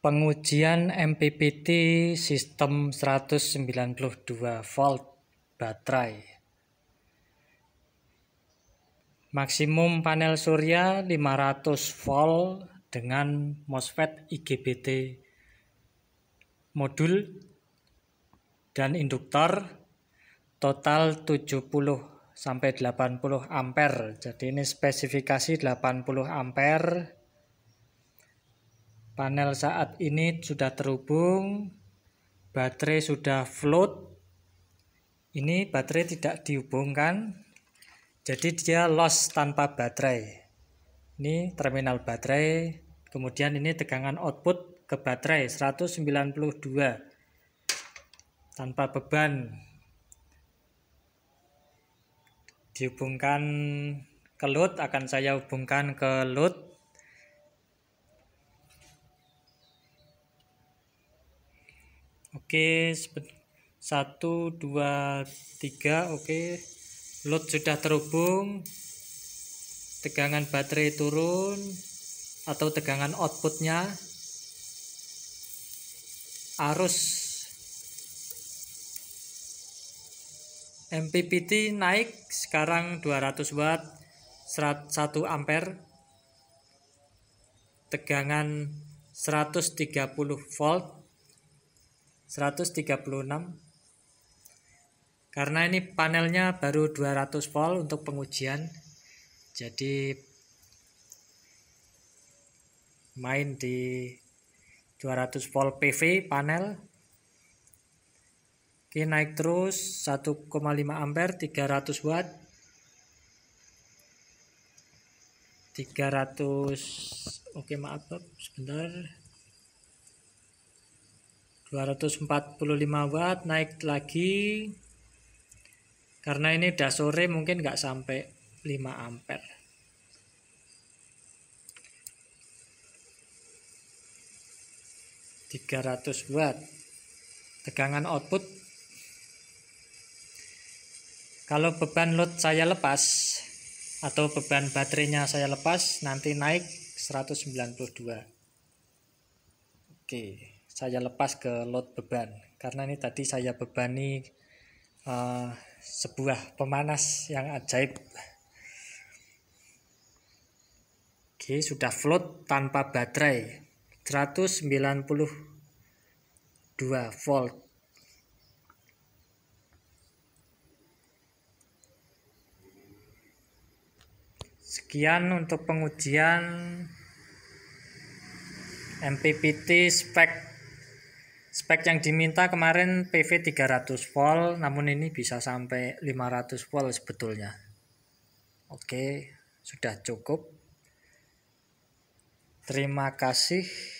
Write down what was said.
Pengujian MPPT sistem 192 volt baterai. Maksimum panel surya 500 volt dengan MOSFET IGBT modul dan induktor total 70 sampai 80 ampere. Jadi ini spesifikasi 80 ampere Panel saat ini sudah terhubung, baterai sudah float. Ini baterai tidak dihubungkan, jadi dia loss tanpa baterai. Ini terminal baterai, kemudian ini tegangan output ke baterai 192 tanpa beban. Dihubungkan ke load akan saya hubungkan ke load Oke, satu, dua, tiga. Oke, load sudah terhubung. Tegangan baterai turun atau tegangan outputnya. Arus MPPT naik sekarang 200 watt 1 ampere tegangan 130 volt 136 karena ini panelnya baru 200 volt untuk pengujian jadi main di 200 volt PV panel Oke naik terus 1,5 ampere 300 watt 300 oke maaf sebentar 245 watt naik lagi karena ini udah sore mungkin nggak sampai 5 ampere tiga ratus watt tegangan output kalau beban load saya lepas atau beban baterainya saya lepas nanti naik 192 oke okay saya lepas ke load beban karena ini tadi saya bebani uh, sebuah pemanas yang ajaib oke sudah float tanpa baterai 192 volt sekian untuk pengujian MPPT spek Spek yang diminta kemarin PV 300 volt, namun ini bisa sampai 500 volt sebetulnya. Oke, sudah cukup. Terima kasih.